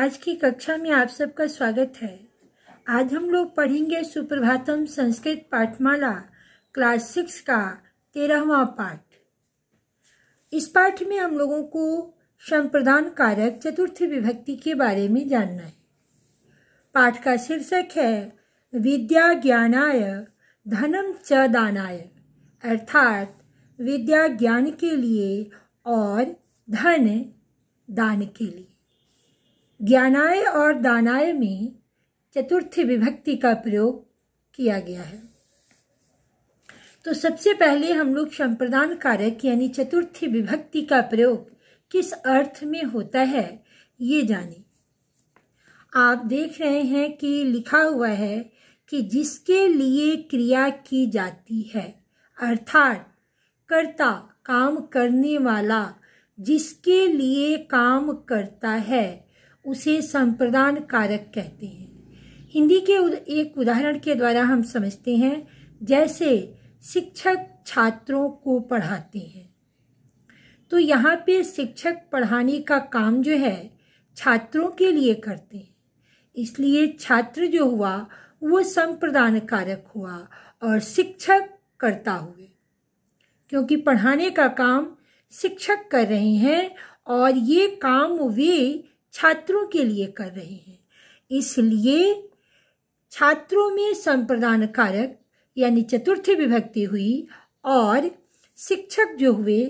आज की कक्षा में आप सबका स्वागत है आज हम लोग पढ़ेंगे सुप्रभातम संस्कृत पाठमाला क्लास सिक्स का तेरहवा पाठ इस पाठ में हम लोगों को संप्रदान कारक चतुर्थ विभक्ति के बारे में जानना है पाठ का शीर्षक है विद्या ज्ञानाय धनम च दानाय अर्थात विद्या ज्ञान के लिए और धन दान के लिए ज्ञानाय और दानाय में चतुर्थ विभक्ति का प्रयोग किया गया है तो सबसे पहले हम लोग संप्रदान कारक यानी चतुर्थी विभक्ति का प्रयोग किस अर्थ में होता है ये जाने आप देख रहे हैं कि लिखा हुआ है कि जिसके लिए क्रिया की जाती है अर्थात कर्ता काम करने वाला जिसके लिए काम करता है उसे संप्रदान कारक कहते हैं हिंदी के एक उदाहरण के द्वारा हम समझते हैं जैसे शिक्षक छात्रों को पढ़ाते हैं तो यहाँ पे शिक्षक पढ़ाने का काम जो है छात्रों के लिए करते हैं इसलिए छात्र जो हुआ वो संप्रदान कारक हुआ और शिक्षक करता हुए क्योंकि पढ़ाने का काम शिक्षक कर रहे हैं और ये काम वे छात्रों के लिए कर रहे हैं इसलिए छात्रों में संप्रदान कारक यानी चतुर्थ विभक्ति हुई और शिक्षक जो हुए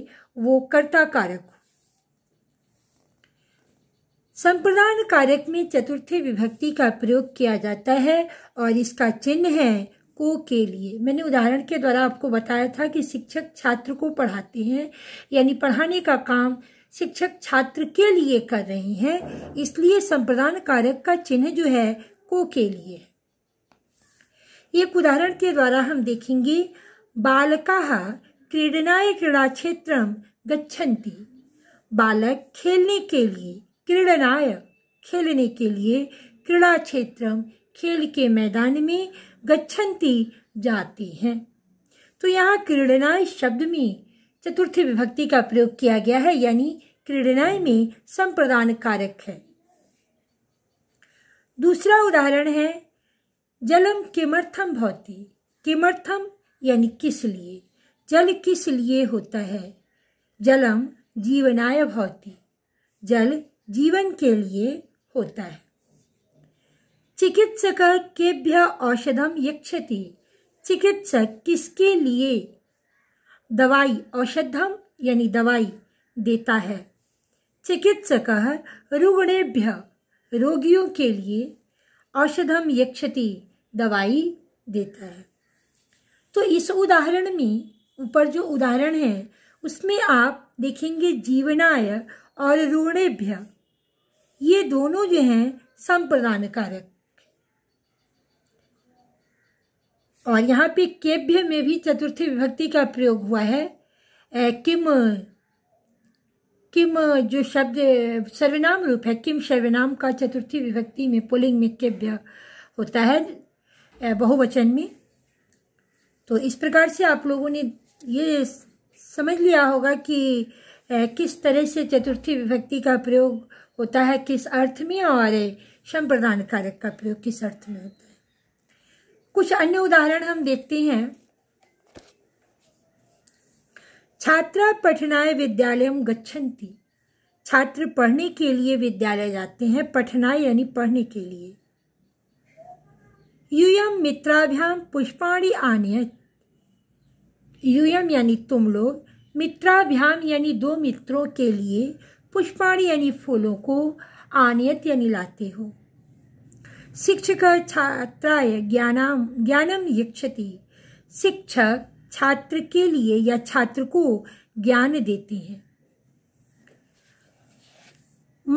वो कर्ता कारक संप्रदान कारक में चतुर्थी विभक्ति का प्रयोग किया जाता है और इसका चिन्ह है को के लिए मैंने उदाहरण के द्वारा आपको बताया था कि शिक्षक छात्र को पढ़ाते हैं यानी पढ़ाने का काम शिक्षक छात्र के लिए कर रहे हैं इसलिए संप्रदान कारक का चिन्ह जो है को के लिए एक उदाहरण के द्वारा हम देखेंगे बालका क्रीडनाय क्रीड़ा क्षेत्र गच्छन्ति बालक खेलने के लिए क्रीडनाय खेलने के लिए क्रीड़ा क्षेत्र खेल के मैदान में गच्छन्ति जाती हैं तो यहाँ क्रीडनाय शब्द में चतुर्थी विभक्ति का प्रयोग किया गया है यानी क्रीडनय में संप्रदान कारक है दूसरा उदाहरण है जलम किमर्थम भौति किमर्थम यानी किस लिए जल किस लिए होता है जलम जीवनाय भौती जल जीवन के लिए होता है चिकित्सक केभ्य औषधम यक्षति चिकित्सक किसके लिए दवाई औषधम यानी दवाई देता है चिकित्सक रुग्णेभ्य रोगियों के लिए औषधम यक्षति दवाई देता है तो इस उदाहरण में ऊपर जो उदाहरण है उसमें आप देखेंगे जीवनाय और ऋणेभ्य ये दोनों जो हैं संप्रदान कारक और यहाँ पे केभ्य में भी चतुर्थी विभक्ति का प्रयोग हुआ है ए, किम किम जो शब्द सर्वनाम रूप है किम सर्वनाम का चतुर्थी विभक्ति में पुलिंग में केभ्य होता है बहुवचन में तो इस प्रकार से आप लोगों ने ये समझ लिया होगा कि किस तरह से चतुर्थी विभक्ति का प्रयोग होता है किस अर्थ में और सम प्रदान कारक का प्रयोग किस अर्थ में होता है कुछ अन्य उदाहरण हम देखते हैं छात्रा पठनाय विद्यालय गच्छन्ति छात्र पढ़ने के लिए विद्यालय जाते हैं पठनाय यानी पढ़ने के लिए यूयम मित्राभ्याम पुष्पाणी आनय यूयम यानी तुम लोग मित्राभ्याम यानी दो मित्रों के लिए पुष्पाणी यानी फूलों को आनयत यानी लाते हो शिक्षक छात्राय ज्ञानम ज्ञानम यक्षति शिक्षक छात्र के लिए या छात्र को ज्ञान देते हैं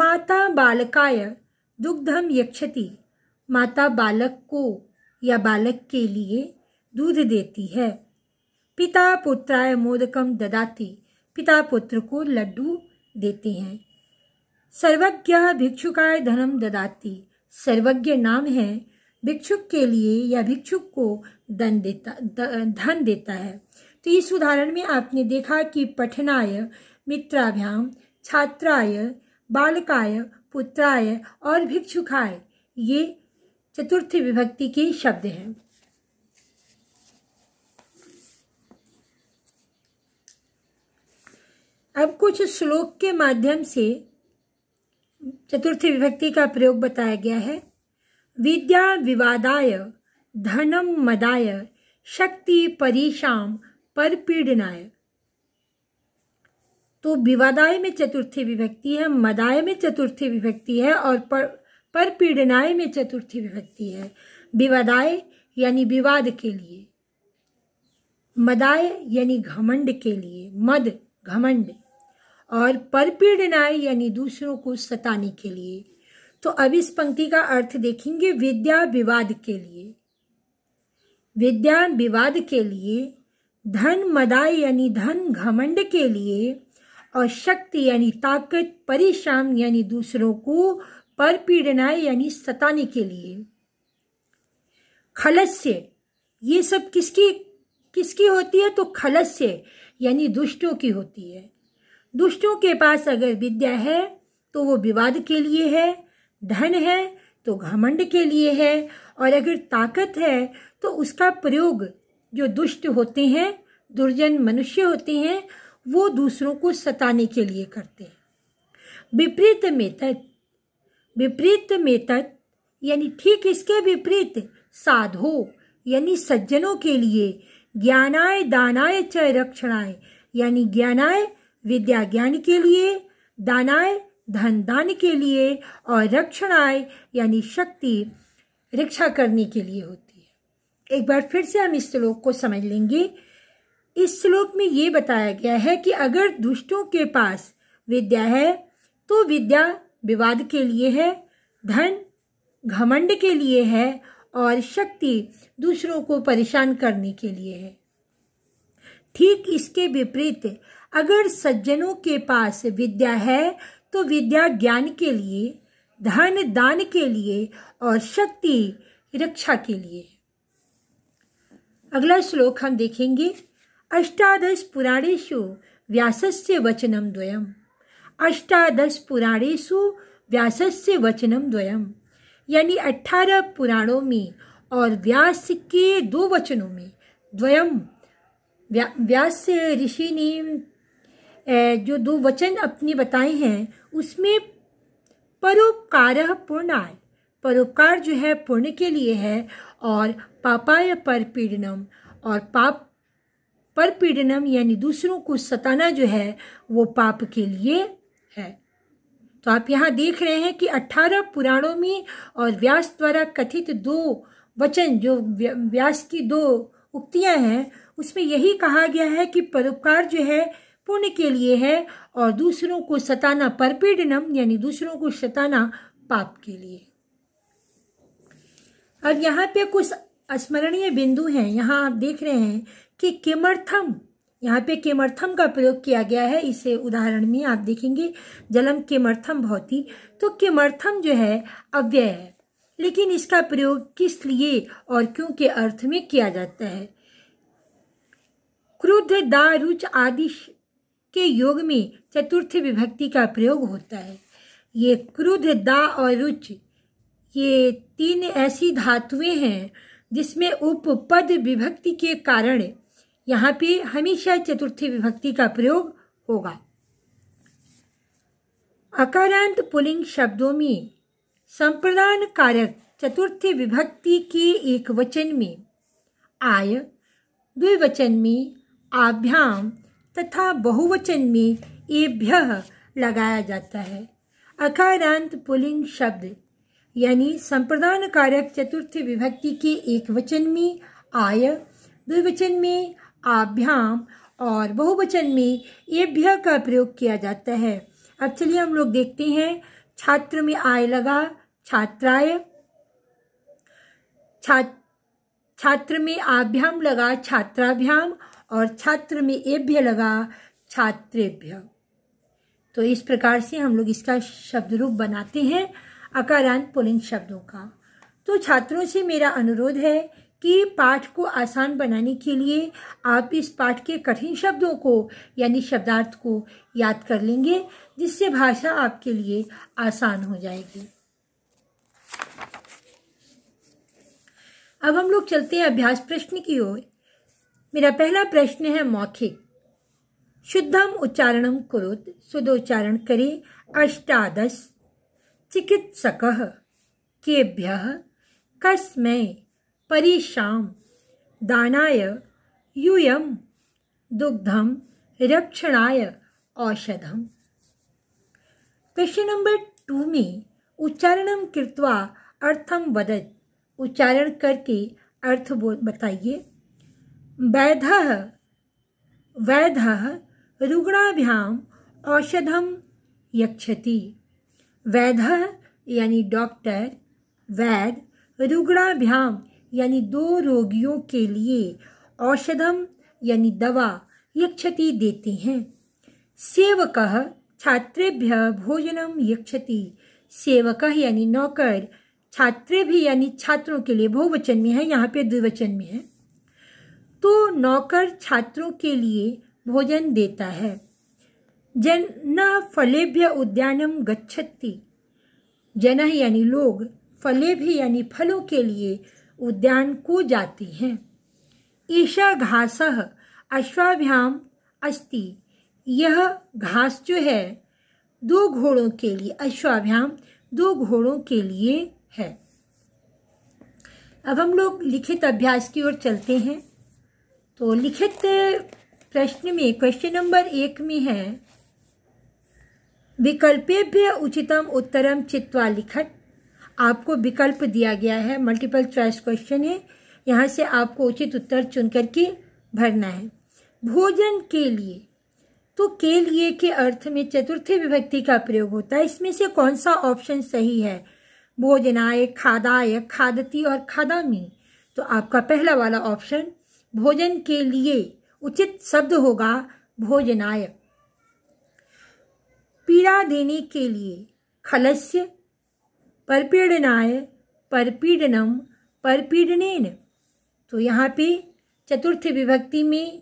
माता बालकाय दुग्धम यक्षति माता बालक को या बालक के लिए दूध देती है पिता पुत्राय मोदकम ददाति पिता पुत्र को लड्डू देते हैं सर्वज्ञ भिक्षुकाय धनम ददाति सर्वज्ञ नाम है भिक्षुक के लिए या भिक्षुक को धन देता धन देता है तो इस उदाहरण में आपने देखा कि पठनाय मित्राभ्याम छात्राय बालकाय पुत्राय और भिक्षुकाय ये चतुर्थ विभक्ति के शब्द हैं अब कुछ श्लोक के माध्यम से चतुर्थी विभक्ति का प्रयोग बताया गया है विद्या विवादाय धनम मदाय शक्ति पर परपीडनाय तो विवादाय में चतुर्थी विभक्ति है मदाय में चतुर्थी विभक्ति है और पर परपीडनाय में चतुर्थी विभक्ति है विवादाय यानी विवाद के लिए मदाय यानी घमंड के लिए मद घमंड और परपीड़नाय यानी दूसरों को सताने के लिए तो अब इस पंक्ति का अर्थ देखेंगे विद्या विवाद के लिए विद्या विवाद के लिए धन मदाय यानी धन घमंड के लिए और शक्ति यानी ताकत परिश्रम यानी दूसरों को परपीड़नाय यानी सताने के लिए खलस्य ये सब किसकी किसकी होती है तो खलस्य यानी दुष्टों की होती है दुष्टों के पास अगर विद्या है तो वो विवाद के लिए है धन है तो घमंड के लिए है और अगर ताकत है तो उसका प्रयोग जो दुष्ट होते हैं दुर्जन मनुष्य होते हैं वो दूसरों को सताने के लिए करते हैं विपरीत में तत् विपरीत में तत् यानी ठीक इसके विपरीत साधो यानी सज्जनों के लिए ज्ञानाय दानाय च रक्षणाय यानी ज्ञानाय विद्या ज्ञान के लिए दानाय धन दान के लिए और रक्षणाय यानी शक्ति रक्षा करने के लिए होती है एक बार फिर से हम इस श्लोक को समझ लेंगे इस श्लोक में ये बताया गया है कि अगर दुष्टों के पास विद्या है तो विद्या विवाद के लिए है धन घमंड के लिए है और शक्ति दूसरों को परेशान करने के लिए है ठीक इसके विपरीत अगर सज्जनों के पास विद्या है तो विद्या ज्ञान के लिए धन दान के लिए और शक्ति रक्षा के लिए अगला श्लोक हम देखेंगे अष्टादश पुराणेशु व्यासस्य वचनम द्वयम् अष्टादश पुराणेशु व्यासस्य वचनम द्वयम् यानी अठारह पुराणों में और व्यास के दो वचनों में द्वयम व्या, व्यास ऋषि ने जो दो वचन अपने बताए हैं उसमें परोपकार पूर्णाय परोपकार जो है पुण्य के लिए है और पापाय पर पीड़नम और पाप पर पीड़नम यानी दूसरों को सताना जो है वो पाप के लिए है तो आप यहाँ देख रहे हैं कि अट्ठारह पुराणों में और व्यास द्वारा कथित दो वचन जो व्यास की दो उक्तियाँ हैं उसमें यही कहा गया है कि परोपकार जो है पुण्य के लिए है और दूसरों को सताना परपीडनम यानी दूसरों को सताना पाप के लिए अब यहाँ पे कुछ स्मरणीय बिंदु हैं यहाँ आप देख रहे हैं कि किमर्थम यहाँ पे किमर्थम का प्रयोग किया गया है इसे उदाहरण में आप देखेंगे जलम किमर्थम भौती तो किमर्थम जो है अव्यय है लेकिन इसका प्रयोग किस लिए और क्यों के अर्थ में किया जाता है क्रुद्ध दारुच आदि के योग में चतुर्थ विभक्ति का प्रयोग होता है ये क्रुद्ध दा और रुच ये तीन ऐसी धातुएं हैं जिसमें उपपद विभक्ति के कारण यहाँ पे हमेशा चतुर्थी विभक्ति का प्रयोग होगा अकारांत पुलिंग शब्दों में संप्रदान कारक चतुर्थी विभक्ति के एक वचन में आय द्विवचन में आभ्याम तथा बहुवचन में एभ्य लगाया जाता है अकारांत पुलिंग शब्द यानी संप्रदान कारक चतुर्थ विभक्ति के एक वचन में आय द्विवचन में आभ्याम और बहुवचन में एभ्य का प्रयोग किया जाता है अब चलिए हम लोग देखते हैं छात्र में आय लगा छात्राय छात्र में आभ्याम लगा छात्राभ्याम और छात्र में एभ्य लगा छात्रेभ्य तो इस प्रकार से हम लोग इसका शब्द रूप बनाते हैं अकारांत पुलिंग शब्दों का तो छात्रों से मेरा अनुरोध है कि पाठ को आसान बनाने के लिए आप इस पाठ के कठिन शब्दों को यानी शब्दार्थ को याद कर लेंगे जिससे भाषा आपके लिए आसान हो जाएगी अब हम लोग चलते हैं अभ्यास प्रश्न की ओर मेरा पहला प्रश्न है मौखिक शुद्धम उच्चारणम कुरुत सुदोच्चारण करे अष्टादश चिकित्सक केभ्य कस्मै परिशाम दानाय यूयम दुग्धम रक्षणाय औषधम क्वेश्चन नंबर टू में उच्चारणम कृत्वा अर्थम वदत उच्चारण करके अर्थ बताइए वैध वैध रुग्णाभ्याम औषधम यक्षति वैध यानी डॉक्टर वैद रुग्णाभ्याम यानी दो रोगियों के लिए औषधम यानी दवा यक्षति देते हैं सेवक छात्रेभ्य भोजनम यक्षति सेवक यानी नौकर छात्रे भी यानी छात्रों के लिए बहुवचन में है यहाँ पे द्विवचन में है नौकर छात्रों के लिए भोजन देता है जन फलेभ्य उद्यानम गच्छति जन यानी लोग फले भी यानी फलों के लिए उद्यान को जाते हैं ईशा घास अश्वाभ्याम अस्ति यह घास जो है दो घोड़ों के लिए अश्वाभ्याम दो घोड़ों के लिए है अब हम लोग लिखित अभ्यास की ओर चलते हैं तो लिखित प्रश्न में क्वेश्चन नंबर एक में है विकल्पेभ्य उचितम उत्तरम चित्वा लिखत आपको विकल्प दिया गया है मल्टीपल चॉइस क्वेश्चन है यहाँ से आपको उचित उत्तर चुन करके भरना है भोजन के लिए तो के लिए के अर्थ में चतुर्थी विभक्ति का प्रयोग होता है इसमें से कौन सा ऑप्शन सही है भोजनाय खादाय खादती और खादामी तो आपका पहला वाला ऑप्शन भोजन के लिए उचित शब्द होगा भोजनाय पीड़ा देने के लिए खलस्य परपीड़नाय परपीडनम परपीडनेन तो यहाँ पे चतुर्थ विभक्ति में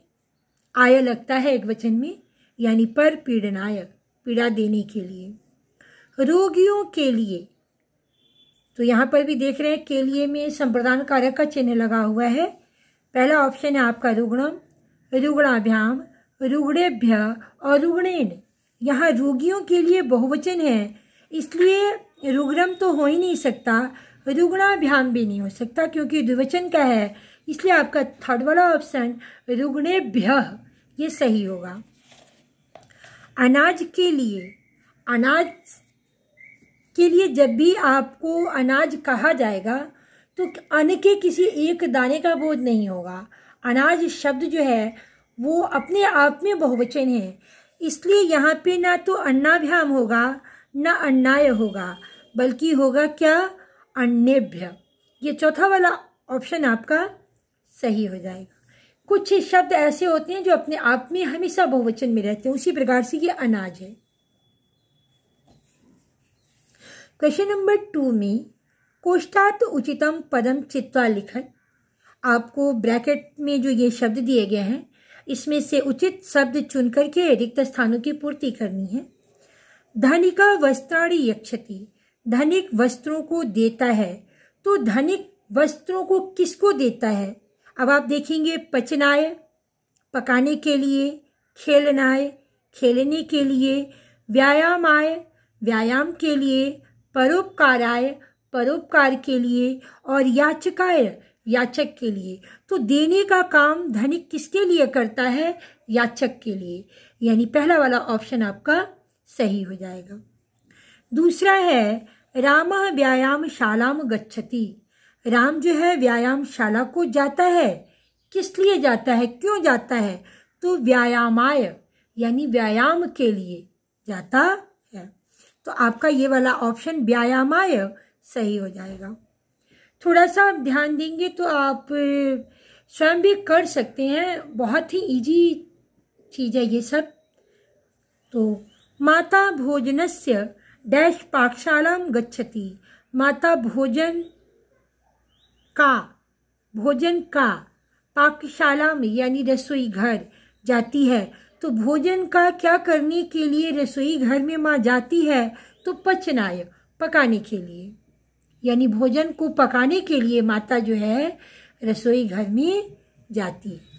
आय लगता है एक वचन में यानी पर पीड़नाय पीड़ा देने के लिए रोगियों के लिए तो यहाँ पर भी देख रहे हैं के लिए में संप्रदान कारक का चिन्ह लगा हुआ है पहला ऑप्शन है आपका रुग्णम रुग्णाभ्याम रुग्णेभ्य और रुग्णेन यहाँ रोगियों के लिए बहुवचन है इसलिए रुग्णम तो हो ही नहीं सकता रुग्णाभ्याम भी नहीं हो सकता क्योंकि द्विवचन का है इसलिए आपका थर्ड वाला ऑप्शन रुग्णेभ्य ये सही होगा अनाज के लिए अनाज के लिए जब भी आपको अनाज कहा जाएगा तो अन्न के किसी एक दाने का बोझ नहीं होगा अनाज शब्द जो है वो अपने आप में बहुवचन है इसलिए यहाँ पे ना तो अन्नाभ्याम होगा ना अन्नाय होगा बल्कि होगा क्या अन्यभ्य ये चौथा वाला ऑप्शन आपका सही हो जाएगा कुछ शब्द ऐसे होते हैं जो अपने आप में हमेशा बहुवचन में रहते हैं उसी प्रकार से ये अनाज है क्वेश्चन नंबर टू में कोष्ठार्थ उचितम पदम चित्वा लिखन आपको ब्रैकेट में जो ये शब्द दिए गए हैं इसमें से उचित शब्द चुन करके रिक्त स्थानों की पूर्ति करनी है धनिका वस्त्राणी यक्षति धनिक वस्त्रों को देता है तो धनिक वस्त्रों को किसको देता है अब आप देखेंगे पचनाय पकाने के लिए खेलनाय खेलने के लिए व्यायाम आय व्यायाम के लिए परोपकाराय परोपकार के लिए और याचकाय याचक के लिए तो देने का काम धनिक किसके लिए करता है याचक के लिए यानी पहला वाला ऑप्शन आपका सही हो जाएगा दूसरा है राम व्यायाम शालाम गच्छति राम जो है व्यायाम शाला को जाता है किस लिए जाता है क्यों जाता है तो व्यायामाय यानी व्यायाम के लिए जाता है तो आपका ये वाला ऑप्शन व्यायामाय सही हो जाएगा थोड़ा सा आप ध्यान देंगे तो आप स्वयं भी कर सकते हैं बहुत ही इजी चीज़ है ये सब तो माता भोजनस्य डैश पाकशाला गच्छति माता भोजन का भोजन का पाकशाला में यानी रसोई घर जाती है तो भोजन का क्या करने के लिए रसोई घर में माँ जाती है तो पचनाय पकाने के लिए यानी भोजन को पकाने के लिए माता जो है रसोई घर में जाती है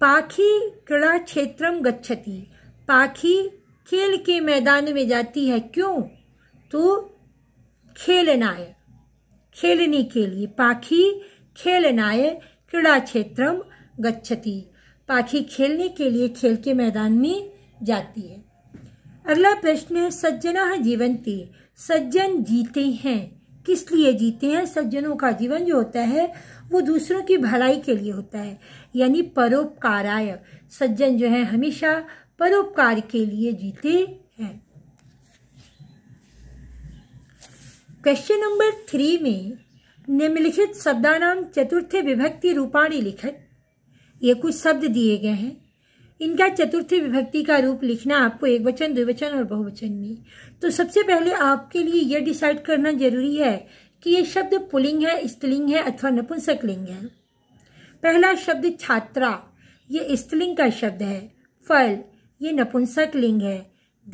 पाखी क्रीड़ा क्षेत्रम गच्छती पाखी खेल के मैदान में जाती है क्यों तो खेलना है खेलने के लिए पाखी खेलनाय क्रीड़ा क्षेत्रम गच्छती पाखी खेलने के लिए खेल के मैदान में जाती है अगला प्रश्न है सज्जना जीवंती सज्जन जीते हैं किस लिए जीते हैं सज्जनों का जीवन जो होता है वो दूसरों की भलाई के लिए होता है यानी परोपकाराय सज्जन जो है हमेशा परोपकार के लिए जीते हैं क्वेश्चन नंबर थ्री में निम्नलिखित शब्दानाम चतुर्थ विभक्ति रूपाणी लिखक ये कुछ शब्द दिए गए हैं इनका चतुर्थी विभक्ति का रूप लिखना आपको एक वचन द्विवचन और बहुवचन में तो सबसे पहले आपके लिए यह डिसाइड करना जरूरी है कि ये शब्द पुलिंग है स्त्रीलिंग है अथवा नपुंसक लिंग है पहला शब्द छात्रा ये स्त्रीलिंग का शब्द है फल ये नपुंसक लिंग है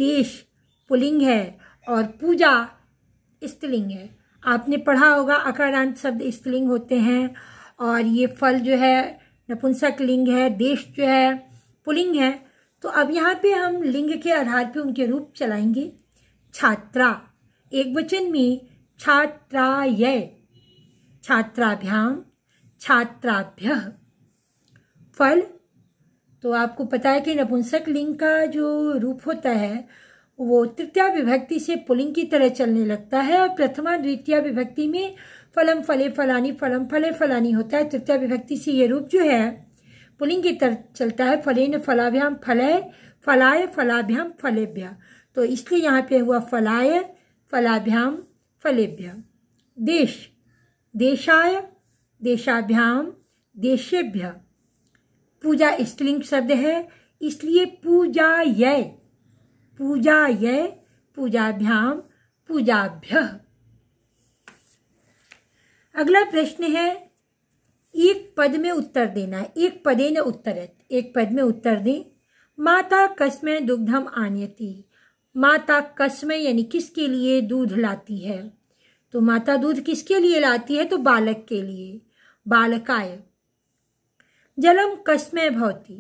देश पुलिंग है और पूजा स्त्रीलिंग है आपने पढ़ा होगा अकारांत शब्द स्त्रीलिंग होते हैं और ये फल जो है नपुंसक लिंग है देश जो है पुलिंग है तो अब यहाँ पे हम लिंग के आधार पे उनके रूप चलाएंगे छात्रा एक वचन में छात्राय छात्राभ्याम छात्राभ्य फल तो आपको पता है कि नपुंसक लिंग का जो रूप होता है वो तृतीया विभक्ति से पुलिंग की तरह चलने लगता है और प्रथमा द्वितीय विभक्ति में फलम फले फलानी फलम फले फलानी होता है तृतीय विभक्ति से ये रूप जो है पुलिंग की तरह चलता है फलिन फलाभ्याम फलय फलाय फलाभ्याम फलेभ्या तो इसलिए यहाँ पे हुआ फलाय फलाभ्याम फलेभ्या देश देशाय देशाभ्याम देशेभ्य पूजा स्त्रीलिंग शब्द है इसलिए पूजा यय पूजा यय पूजाभ्याम पूजाभ्य अगला प्रश्न है एक पद में उत्तर देना है एक पदे न है एक पद में उत्तर दें माता कस्म दुग्धम आनयती माता कस्म यानी किसके लिए दूध लाती है तो माता दूध किसके लिए लाती है तो बालक के लिए बालकाय जलम कस्मय भवती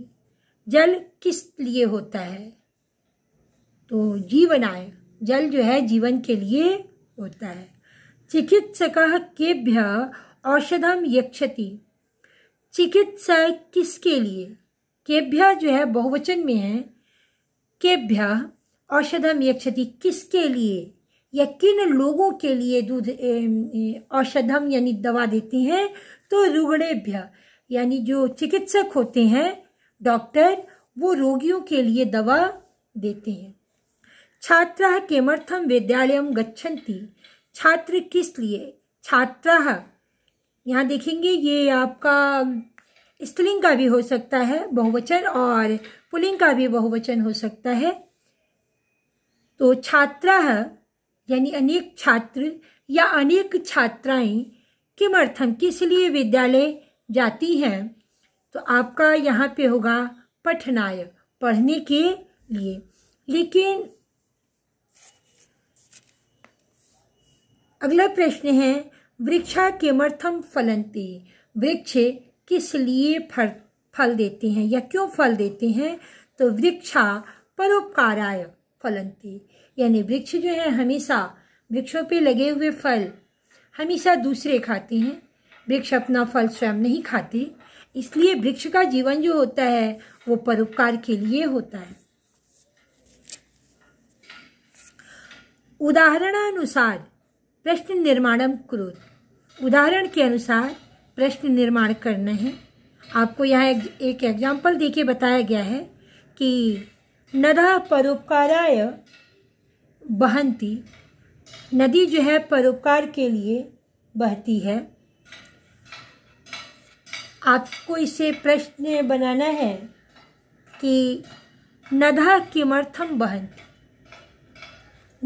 जल किस लिए होता है तो जीवन आय जल जो है जीवन के लिए होता है चिकित्सक केभ्य औषधम यक्षति चिकित्सा किसके लिए केभ्या जो है बहुवचन में है केभ्या औषधम यक्षति किसके लिए या किन लोगों के लिए दूध औषधम यानी दवा देती हैं तो रुगणेभ्य यानी जो चिकित्सक होते हैं डॉक्टर वो रोगियों के लिए दवा देते हैं छात्रा किमर्थम विद्यालय गच्छन्ति छात्र किस लिए छात्रा यहाँ देखेंगे ये आपका स्त्रीलिंग का भी हो सकता है बहुवचन और पुलिंग का भी बहुवचन हो सकता है तो छात्रा यानी अनेक छात्र या अनेक छात्राएं किमर्थम किस लिए विद्यालय जाती हैं तो आपका यहाँ पे होगा पठनाय पढ़ने के लिए लेकिन अगला प्रश्न है वृक्षा किमर्थम फलंती वृक्ष किस लिए फल फल देते हैं या क्यों फल देते हैं तो वृक्षा परोपकाराय फलंती यानी वृक्ष जो है हमेशा वृक्षों पे लगे हुए फल हमेशा दूसरे खाते हैं वृक्ष अपना फल स्वयं नहीं खाते इसलिए वृक्ष का जीवन जो होता है वो परोपकार के लिए होता है उदाहरणानुसार प्रश्न निर्माणम क्रोध उदाहरण के अनुसार प्रश्न निर्माण करना है आपको यह एक एग्जाम्पल देके बताया गया है कि नदा परोपकाराय बहंती नदी जो है परोपकार के लिए बहती है आपको इसे प्रश्न बनाना है कि नदा किमर्थम बहंती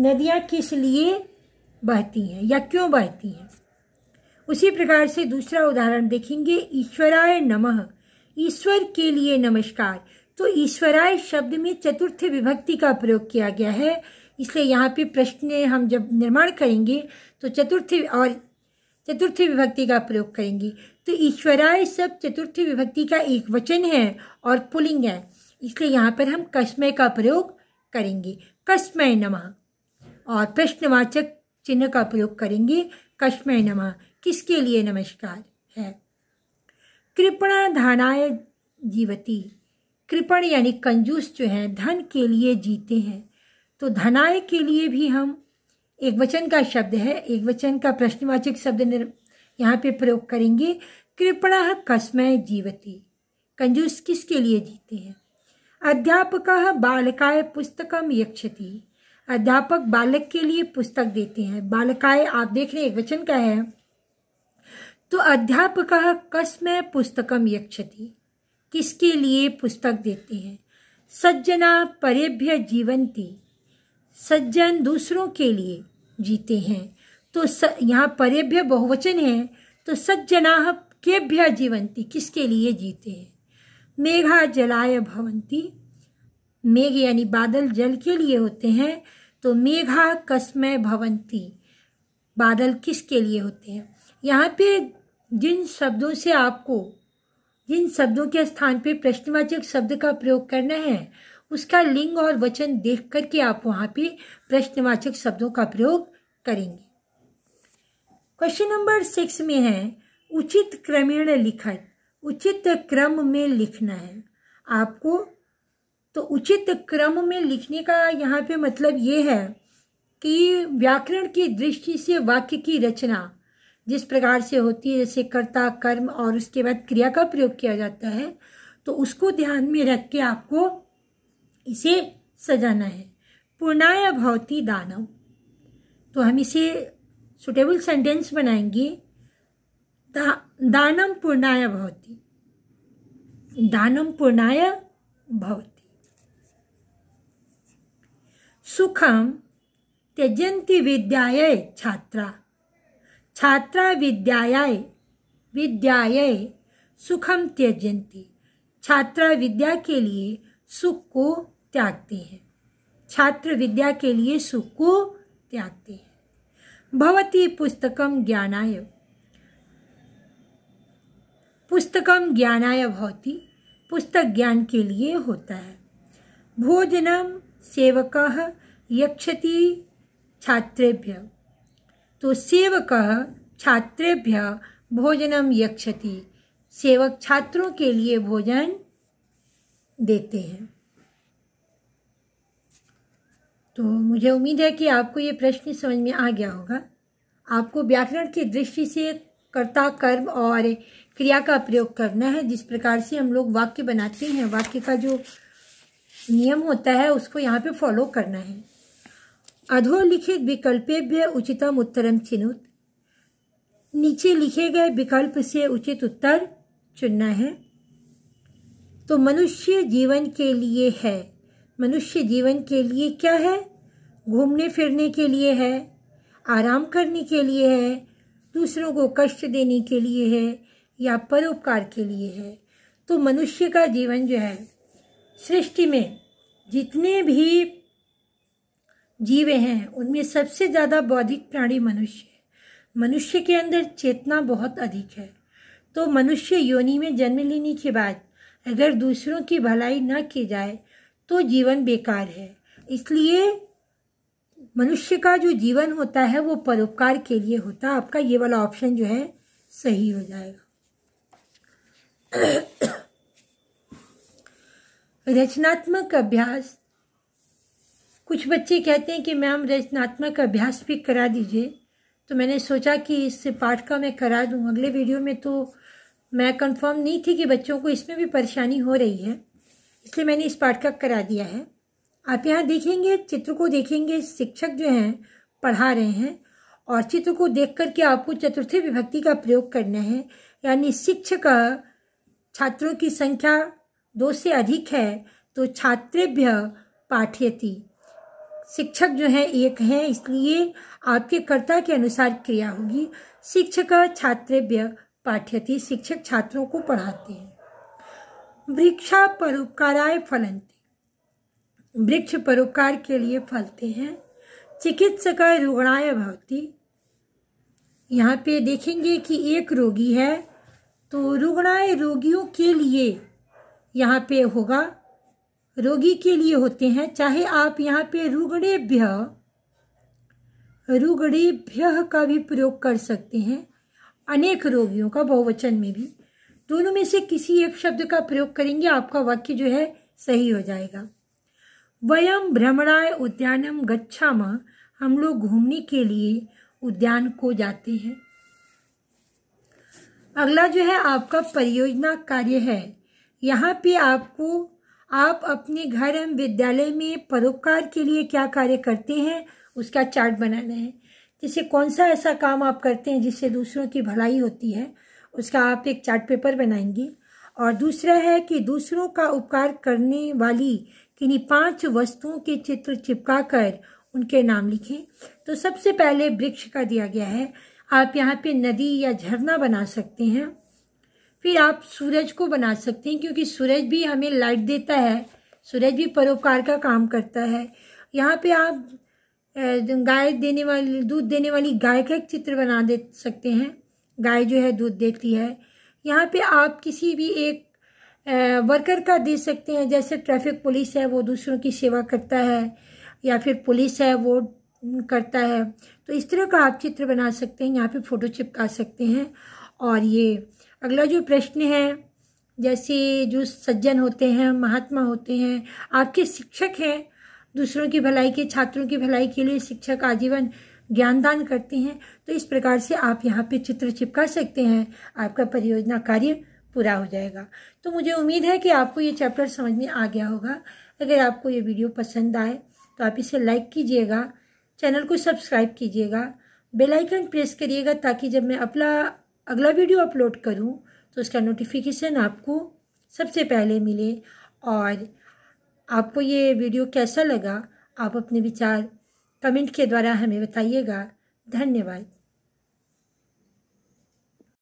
नदियाँ किस लिए बहती हैं या क्यों बहती हैं उसी प्रकार से दूसरा उदाहरण देखेंगे ईश्वराय नमः ईश्वर के लिए नमस्कार तो ईश्वराय शब्द में चतुर्थ विभक्ति का प्रयोग किया गया है इसलिए यहाँ पे प्रश्न हम जब निर्माण करेंगे तो चतुर्थ और चतुर्थ विभक्ति का प्रयोग करेंगे तो ईश्वराय सब चतुर्थ विभक्ति का एक वचन है और पुलिंग है इसलिए यहाँ पर हम कस्मय का प्रयोग करेंगे कस्मय नमः और प्रश्नवाचक चिन्ह का प्रयोग करेंगे कस्मय नमः किसके लिए नमस्कार है कृपण धारणाएँ जीवती कृपण यानी कंजूस जो है धन के लिए जीते हैं तो धनाय के लिए भी हम एक वचन का शब्द है एक वचन का प्रश्नवाचक शब्द यहाँ पे प्रयोग करेंगे कृपण कस्मय जीवती कंजूस किसके लिए जीते हैं अध्यापक बालकाय पुस्तकम यक्षति अध्यापक बालक के लिए पुस्तक देते हैं बालकाय आप देख रहे हैं एक वचन का है तो अध्यापक कस्म पुस्तकम यक्षति किसके लिए पुस्तक देते हैं सज्जना परेभ्य जीवंती सज्जन दूसरों के लिए जीते हैं तो स यहाँ परेभ्य बहुवचन है तो सज्जना केभ्य जीवंती किसके लिए जीते हैं मेघा जलाय भवंती मेघ यानी बादल जल के लिए होते हैं तो मेघा कस्मय भवंती बादल किसके लिए होते हैं यहाँ पे जिन शब्दों से आपको जिन शब्दों के स्थान पर प्रश्नवाचक शब्द का प्रयोग करना है उसका लिंग और वचन देख करके आप वहाँ पे प्रश्नवाचक शब्दों का प्रयोग करेंगे क्वेश्चन नंबर सिक्स में है उचित क्रमेण लिखत उचित क्रम में लिखना है आपको तो उचित क्रम में लिखने का यहाँ पे मतलब ये है कि व्याकरण की दृष्टि से वाक्य की रचना जिस प्रकार से होती है जैसे कर्ता कर्म और उसके बाद क्रिया का प्रयोग किया जाता है तो उसको ध्यान में रख के आपको इसे सजाना है पूर्णाय भवती दानव तो हम इसे सुटेबल सेंटेंस बनाएंगे दा, दानम पूर्णाय भवती दानम पूर्णाय भवती सुखम त्यजंती विद्याय छात्रा छात्रा विद्यायाय विद्यायाय सुखम त्यजंती छात्रा विद्या के लिए सुख को त्यागते हैं छात्र विद्या के लिए सुख को त्यागते हैं भवती पुस्तकम ज्ञानाय पुस्तकम ज्ञानाय भवती पुस्तक ज्ञान के लिए होता है भोजनम सेवक यक्षति छात्रेभ्य तो सेवक छात्रेभ्य भोजनम यक्षति सेवक छात्रों के लिए भोजन देते हैं तो मुझे उम्मीद है कि आपको ये प्रश्न समझ में आ गया होगा आपको व्याकरण की दृष्टि से कर्ता कर्म और क्रिया का प्रयोग करना है जिस प्रकार से हम लोग वाक्य बनाते हैं वाक्य का जो नियम होता है उसको यहाँ पे फॉलो करना है अधोलिखित विकल्पेभ्य उचितम उत्तरम चिन्हुत नीचे लिखे गए विकल्प से उचित उत्तर चुनना है तो मनुष्य जीवन के लिए है मनुष्य जीवन के लिए क्या है घूमने फिरने के लिए है आराम करने के लिए है दूसरों को कष्ट देने के लिए है या परोपकार के लिए है तो मनुष्य का जीवन जो है सृष्टि में जितने भी जीव हैं उनमें सबसे ज़्यादा बौद्धिक प्राणी मनुष्य है मनुष्य के अंदर चेतना बहुत अधिक है तो मनुष्य योनि में जन्म लेने के बाद अगर दूसरों की भलाई न की जाए तो जीवन बेकार है इसलिए मनुष्य का जो जीवन होता है वो परोपकार के लिए होता है आपका ये वाला ऑप्शन जो है सही हो जाएगा रचनात्मक अभ्यास कुछ बच्चे कहते हैं कि मैम रचनात्मक अभ्यास भी करा दीजिए तो मैंने सोचा कि इस पाठ का मैं करा दूँ अगले वीडियो में तो मैं कंफर्म नहीं थी कि बच्चों को इसमें भी परेशानी हो रही है इसलिए मैंने इस पाठ का करा दिया है आप यहाँ देखेंगे चित्र को देखेंगे शिक्षक जो हैं पढ़ा रहे हैं और चित्र को देख करके आपको चतुर्थी विभक्ति का प्रयोग करना है यानी शिक्षक छात्रों की संख्या दो से अधिक है तो छात्रेभ्य पाठ्यती शिक्षक जो है एक हैं इसलिए आपके कर्ता के अनुसार क्रिया होगी शिक्षक छात्र छात्रेभ्य पाठ्यति शिक्षक छात्रों को पढ़ाते हैं वृक्षा परोपकाराय फलंती वृक्ष परोपकार के लिए फलते हैं चिकित्सक रुगणाय भवती यहाँ पे देखेंगे कि एक रोगी है तो रुग्णाय रोगियों के लिए यहाँ पे होगा रोगी के लिए होते हैं चाहे आप यहाँ पे रुगणेभ्य रुगणेभ्य का भी प्रयोग कर सकते हैं अनेक रोगियों का बहुवचन में भी दोनों में से किसी एक शब्द का प्रयोग करेंगे आपका वाक्य जो है सही हो जाएगा वयम भ्रमणाय उद्यानम गच्छा हम लोग घूमने के लिए उद्यान को जाते हैं अगला जो है आपका परियोजना कार्य है यहाँ पे आपको आप अपने घर एवं विद्यालय में परोपकार के लिए क्या कार्य करते हैं उसका चार्ट बनाना है जैसे कौन सा ऐसा काम आप करते हैं जिससे दूसरों की भलाई होती है उसका आप एक चार्ट पेपर बनाएंगे और दूसरा है कि दूसरों का उपकार करने वाली किन्हीं पांच वस्तुओं के चित्र चिपका कर उनके नाम लिखें तो सबसे पहले वृक्ष का दिया गया है आप यहाँ पे नदी या झरना बना सकते हैं फिर आप सूरज को बना सकते हैं क्योंकि सूरज भी हमें लाइट देता है सूरज भी परोपकार का काम करता है यहाँ पे आप गाय देने वाली दूध देने वाली गाय का एक चित्र बना दे सकते हैं गाय जो है दूध देती है यहाँ पे आप किसी भी एक वर्कर का दे सकते हैं जैसे ट्रैफिक पुलिस है वो दूसरों की सेवा करता है या फिर पुलिस है वो करता है तो इस तरह का आप चित्र बना सकते हैं यहाँ पे फ़ोटो चिपका सकते हैं और ये अगला जो प्रश्न है जैसे जो सज्जन होते हैं महात्मा होते हैं आपके शिक्षक हैं दूसरों की भलाई के छात्रों की भलाई के लिए शिक्षक आजीवन ज्ञानदान करते हैं तो इस प्रकार से आप यहाँ पे चित्र चिपका सकते हैं आपका परियोजना कार्य पूरा हो जाएगा तो मुझे उम्मीद है कि आपको ये चैप्टर समझ में आ गया होगा अगर आपको ये वीडियो पसंद आए तो आप इसे लाइक कीजिएगा चैनल को सब्सक्राइब कीजिएगा बेल आइकन प्रेस करिएगा ताकि जब मैं अपना अगला वीडियो अपलोड करूं तो उसका नोटिफिकेशन आपको सबसे पहले मिले और आपको ये वीडियो कैसा लगा आप अपने विचार कमेंट के द्वारा हमें बताइएगा धन्यवाद